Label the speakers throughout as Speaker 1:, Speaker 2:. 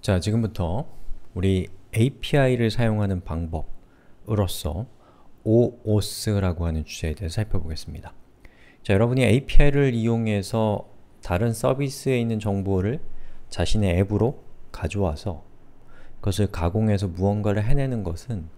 Speaker 1: 자, 지금부터 우리 API를 사용하는 방법으로서 OAuth라고 하는 주제에 대해 서 살펴보겠습니다. 자, 여러분이 API를 이용해서 다른 서비스에 있는 정보를 자신의 앱으로 가져와서 그것을 가공해서 무언가를 해내는 것은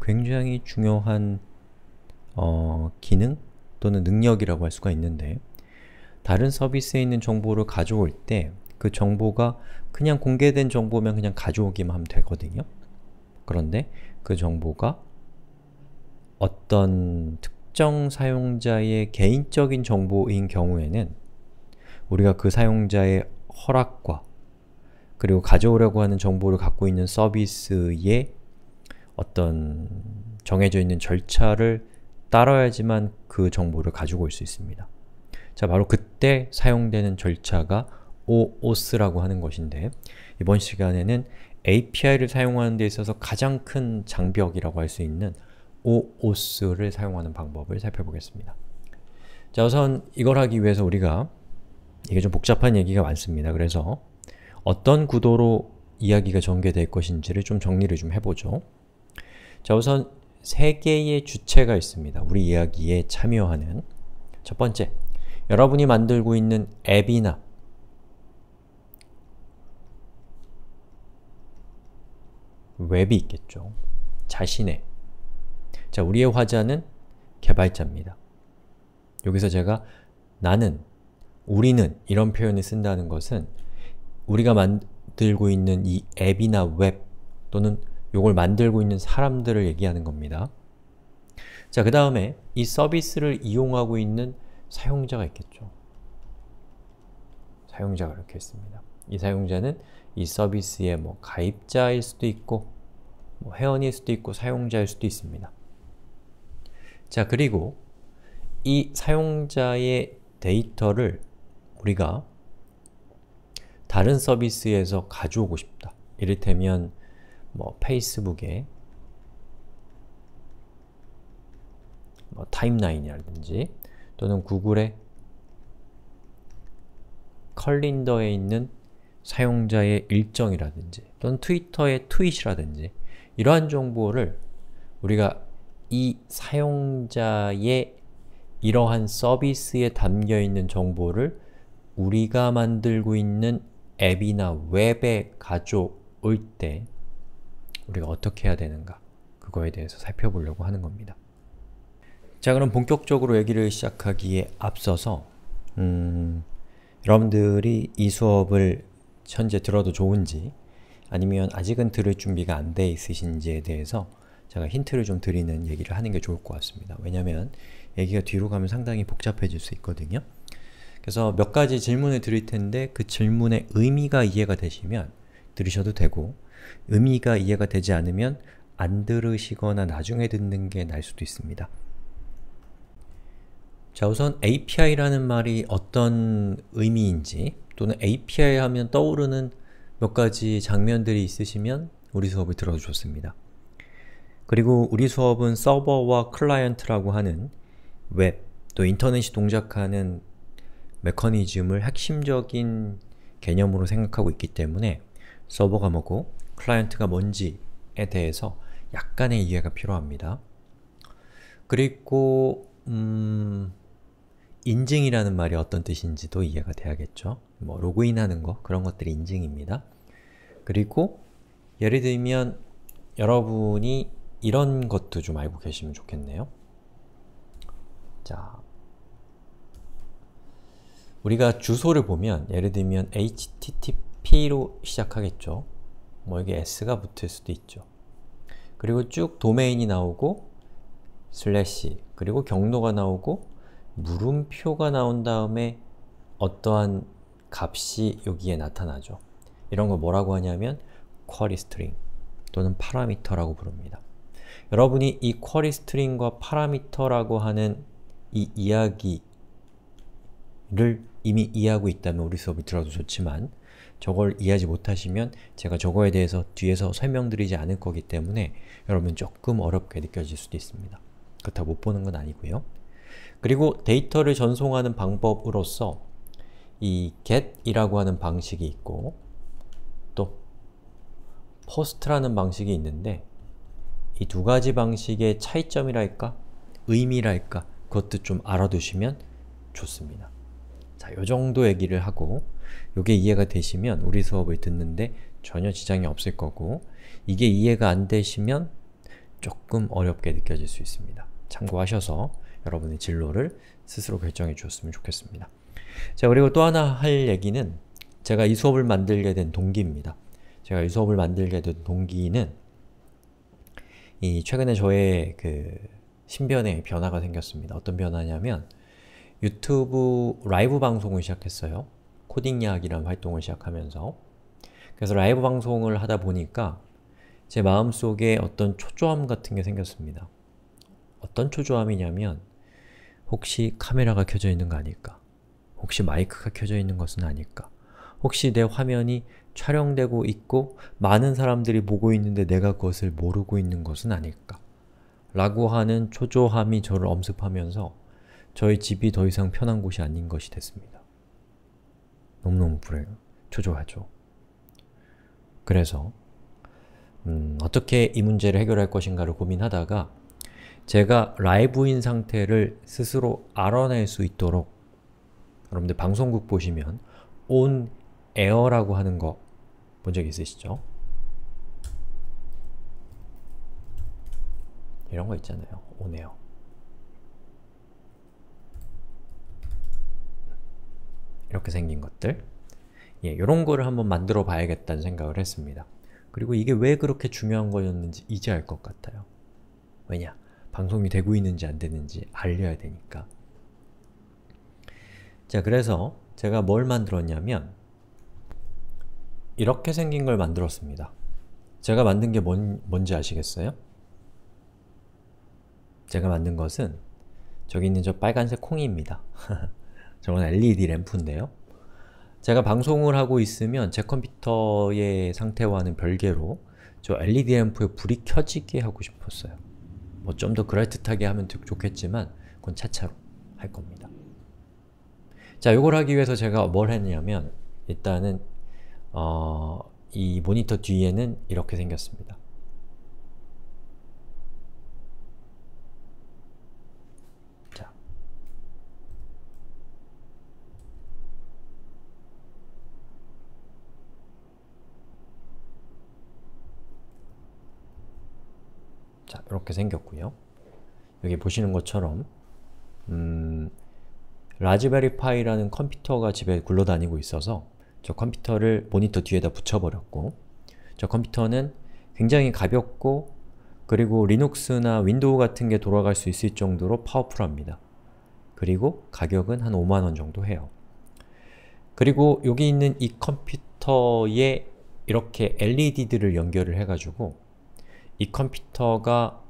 Speaker 1: 굉장히 중요한 어, 기능 또는 능력이라고 할 수가 있는데 다른 서비스에 있는 정보를 가져올 때그 정보가 그냥 공개된 정보면 그냥 가져오기만 하면 되거든요. 그런데 그 정보가 어떤 특정 사용자의 개인적인 정보인 경우에는 우리가 그 사용자의 허락과 그리고 가져오려고 하는 정보를 갖고 있는 서비스의 어떤 정해져 있는 절차를 따라야지만 그 정보를 가지고 올 수 있습니다. 자, 바로 그때 사용되는 절차가 OOS라고 하는 것인데 이번 시간에는 API를 사용하는 데 있어서 가장 큰 장벽이라고 할 수 있는 OOS를 사용하는 방법을 살펴보겠습니다. 자 우선 이걸 하기 위해서 우리가 이게 좀 복잡한 얘기가 많습니다. 그래서 어떤 구도로 이야기가 전개될 것인지를 좀 정리를 좀 해보죠. 자 우선 세 개의 주체가 있습니다. 우리 이야기에 참여하는 첫 번째, 여러분이 만들고 있는 앱이나 웹이 있겠죠. 자신의 자, 우리의 화자는 개발자입니다. 여기서 제가 나는, 우리는 이런 표현을 쓴다는 것은 우리가 만들고 있는 이 앱이나 웹 또는 요걸 만들고 있는 사람들을 얘기하는 겁니다. 자, 그 다음에 이 서비스를 이용하고 있는 사용자가 있겠죠. 사용자가 이렇게 있습니다. 이 사용자는 이 서비스의 뭐 가입자일 수도 있고 뭐 회원일 수도 있고 사용자일 수도 있습니다. 자 그리고 이 사용자의 데이터를 우리가 다른 서비스에서 가져오고 싶다. 이를테면 뭐 페이스북에 뭐 타임라인이라든지 또는 구글의 컬린더에 있는 사용자의 일정이라든지 또는 트위터의 트윗이라든지 이러한 정보를 우리가 이 사용자의 이러한 서비스에 담겨있는 정보를 우리가 만들고 있는 앱이나 웹에 가져올 때 우리가 어떻게 해야 되는가 그거에 대해서 살펴보려고 하는 겁니다. 자 그럼 본격적으로 얘기를 시작하기에 앞서서 음, 여러분들이 이 수업을 현재 들어도 좋은지 아니면 아직은 들을 준비가 안 돼 있으신지에 대해서 제가 힌트를 좀 드리는 얘기를 하는 게 좋을 것 같습니다. 왜냐면 하 얘기가 뒤로 가면 상당히 복잡해질 수 있거든요. 그래서 몇 가지 질문을 드릴 텐데 그 질문의 의미가 이해가 되시면 들으셔도 되고 의미가 이해가 되지 않으면 안 들으시거나 나중에 듣는 게 나을 수도 있습니다. 자 우선 API라는 말이 어떤 의미인지 또는 API 하면 떠오르는 몇 가지 장면들이 있으시면 우리 수업을 들어주셨습니다. 그리고 우리 수업은 서버와 클라이언트라고 하는 웹, 또 인터넷이 동작하는 메커니즘을 핵심적인 개념으로 생각하고 있기 때문에 서버가 뭐고 클라이언트가 뭔지에 대해서 약간의 이해가 필요합니다. 그리고 음... 인증이라는 말이 어떤 뜻인지도 이해가 돼야겠죠. 뭐 로그인하는 거 그런 것들이 인증입니다. 그리고 예를 들면 여러분이 이런 것도 좀 알고 계시면 좋겠네요. 자, 우리가 주소를 보면 예를 들면 http로 시작하겠죠. 뭐 여기 s가 붙을 수도 있죠. 그리고 쭉 도메인이 나오고 슬래시 그리고 경로가 나오고 물음표가 나온 다음에 어떠한 값이 여기에 나타나죠. 이런 걸 뭐라고 하냐면 query string 또는 파라미터라고 부릅니다. 여러분이 이 query string과 파라미터라고 하는 이 이야기를 이미 이해하고 있다면 우리 수업을 들어도 좋지만 저걸 이해하지 못하시면 제가 저거에 대해서 뒤에서 설명드리지 않을 거기 때문에 여러분 조금 어렵게 느껴질 수도 있습니다. 그렇다고 못 보는 건 아니고요. 그리고 데이터를 전송하는 방법으로서 이 get이라고 하는 방식이 있고 또 post라는 방식이 있는데 이 두 가지 방식의 차이점이랄까? 의미랄까? 그것도 좀 알아두시면 좋습니다. 자, 요 정도 얘기를 하고 요게 이해가 되시면 우리 수업을 듣는데 전혀 지장이 없을 거고 이게 이해가 안 되시면 조금 어렵게 느껴질 수 있습니다. 참고하셔서 여러분의 진로를 스스로 결정해 주셨으면 좋겠습니다. 자 그리고 또 하나 할 얘기는 제가 이 수업을 만들게 된 동기입니다. 제가 이 수업을 만들게 된 동기는 이 최근에 저의 그 신변에 변화가 생겼습니다. 어떤 변화냐면 유튜브 라이브 방송을 시작했어요. 코딩 이야기라는 활동을 시작하면서 그래서 라이브 방송을 하다 보니까 제 마음속에 어떤 초조함 같은 게 생겼습니다. 어떤 초조함이냐면 혹시 카메라가 켜져 있는 거 아닐까? 혹시 마이크가 켜져 있는 것은 아닐까? 혹시 내 화면이 촬영되고 있고 많은 사람들이 보고 있는데 내가 그것을 모르고 있는 것은 아닐까? 라고 하는 초조함이 저를 엄습하면서 저희 집이 더 이상 편한 곳이 아닌 것이 됐습니다. 너무너무 불행, 초조하죠. 그래서 음, 어떻게 이 문제를 해결할 것인가를 고민하다가 제가 라이브인 상태를 스스로 알아낼 수 있도록 여러분들 방송국 보시면 온에어라고 하는 거 본 적 있으시죠? 이런 거 있잖아요. on a 이렇게 생긴 것들 예, 이런 거를 한번 만들어 봐야겠다는 생각을 했습니다. 그리고 이게 왜 그렇게 중요한 거였는지 이제 알 것 같아요. 왜냐? 방송이 되고 있는지 안 되는지 알려야 되니까. 자, 그래서 제가 뭘 만들었냐면 이렇게 생긴 걸 만들었습니다. 제가 만든 게 뭔, 뭔지 아시겠어요? 제가 만든 것은 저기 있는 저 빨간색 콩입니다. 저건 LED 램프인데요. 제가 방송을 하고 있으면 제 컴퓨터의 상태와는 별개로 저 LED 램프에 불이 켜지게 하고 싶었어요. 뭐좀더 그럴듯하게 하면 좋겠지만 그건 차차로 할 겁니다. 자, 이걸 하기 위해서 제가 뭘 했냐면 일단은 어, 이 모니터 뒤에는 이렇게 생겼습니다. 자, 이렇게 생겼고요. 여기 보시는 것처럼 음, 라즈베리 파이라는 컴퓨터가 집에 굴러다니고 있어서 저 컴퓨터를 모니터 뒤에다 붙여버렸고 저 컴퓨터는 굉장히 가볍고 그리고 리눅스나 윈도우 같은 게 돌아갈 수 있을 정도로 파워풀합니다. 그리고 가격은 한 5만원 정도 해요. 그리고 여기 있는 이 컴퓨터에 이렇게 LED들을 연결을 해가지고 이 컴퓨터가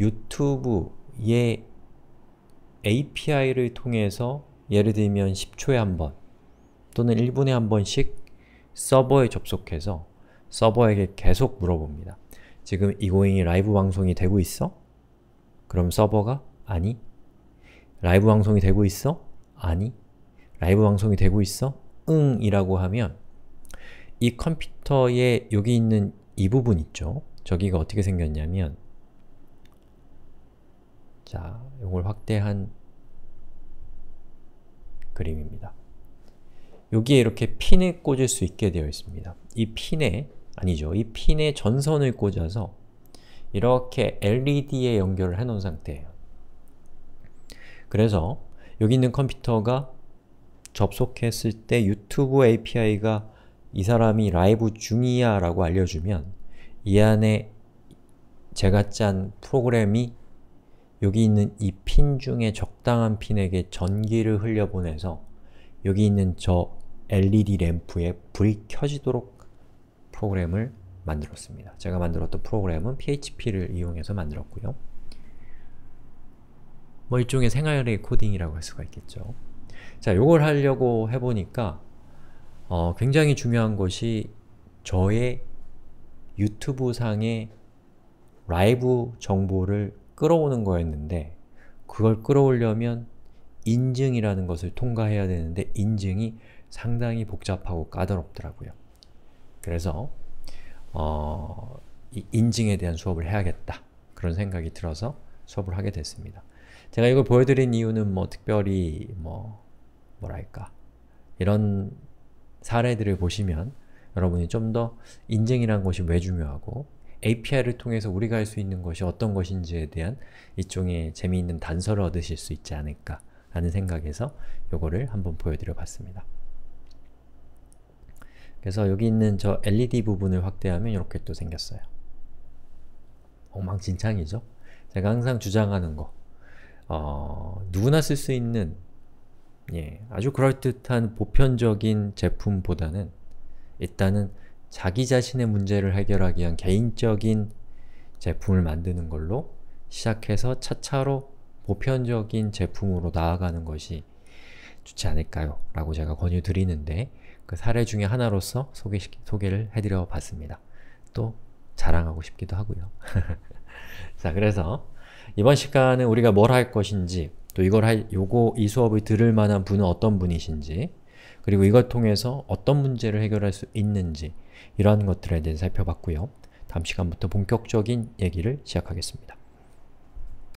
Speaker 1: 유튜브의 API를 통해서 예를 들면 10초에 한 번 또는 1분에 한 번씩 서버에 접속해서 서버에게 계속 물어봅니다. 지금 이고잉이 라이브 방송이 되고 있어? 그럼 서버가 아니. 라이브 방송이 되고 있어? 아니. 라이브 방송이 되고 있어? 응 이라고 하면 이 컴퓨터에 여기 있는 이 부분 있죠? 저기가 어떻게 생겼냐면 자, 이걸 확대한 그림입니다. 여기에 이렇게 핀을 꽂을 수 있게 되어 있습니다. 이 핀에, 아니죠. 이 핀에 전선을 꽂아서 이렇게 LED에 연결을 해놓은 상태예요. 그래서 여기 있는 컴퓨터가 접속했을 때 유튜브 API가 이 사람이 라이브 중이야 라고 알려주면 이 안에 제가 짠 프로그램이 여기 있는 이 핀 중에 적당한 핀에게 전기를 흘려보내서 여기 있는 저 LED 램프에 불이 켜지도록 프로그램을 만들었습니다. 제가 만들었던 프로그램은 PHP를 이용해서 만들었고요. 뭐 일종의 생활의 코딩이라고 할 수가 있겠죠. 자, 요걸 하려고 해보니까 어, 굉장히 중요한 것이 저의 유튜브 상에 라이브 정보를 끌어오는 거였는데 그걸 끌어오려면 인증이라는 것을 통과해야 되는데 인증이 상당히 복잡하고 까다롭더라고요. 그래서 어, 인증에 대한 수업을 해야겠다 그런 생각이 들어서 수업을 하게 됐습니다. 제가 이걸 보여드린 이유는 뭐 특별히 뭐 뭐랄까 이런 사례들을 보시면 여러분이 좀 더 인증이란 것이 왜 중요하고 API를 통해서 우리가 할 수 있는 것이 어떤 것인지에 대한 이쪽에 재미있는 단서를 얻으실 수 있지 않을까 라는 생각에서 요거를 한번 보여드려 봤습니다. 그래서 여기 있는 저 LED 부분을 확대하면 이렇게 또 생겼어요. 엉망진창이죠? 제가 항상 주장하는 거 어, 누구나 쓸 수 있는 예, 아주 그럴듯한 보편적인 제품보다는 일단은 자기 자신의 문제를 해결하기 위한 개인적인 제품을 만드는 걸로 시작해서 차차로 보편적인 제품으로 나아가는 것이 좋지 않을까요? 라고 제가 권유드리는데 그 사례 중에 하나로서 소개시, 소개를 해드려 봤습니다. 또 자랑하고 싶기도 하고요. 자, 그래서 이번 시간은 우리가 뭘 할 것인지 또 이걸 할, 요거 이 수업을 들을 만한 분은 어떤 분이신지 그리고 이걸 통해서 어떤 문제를 해결할 수 있는지 이러한 것들에 대해 살펴봤고요. 다음 시간부터 본격적인 얘기를 시작하겠습니다.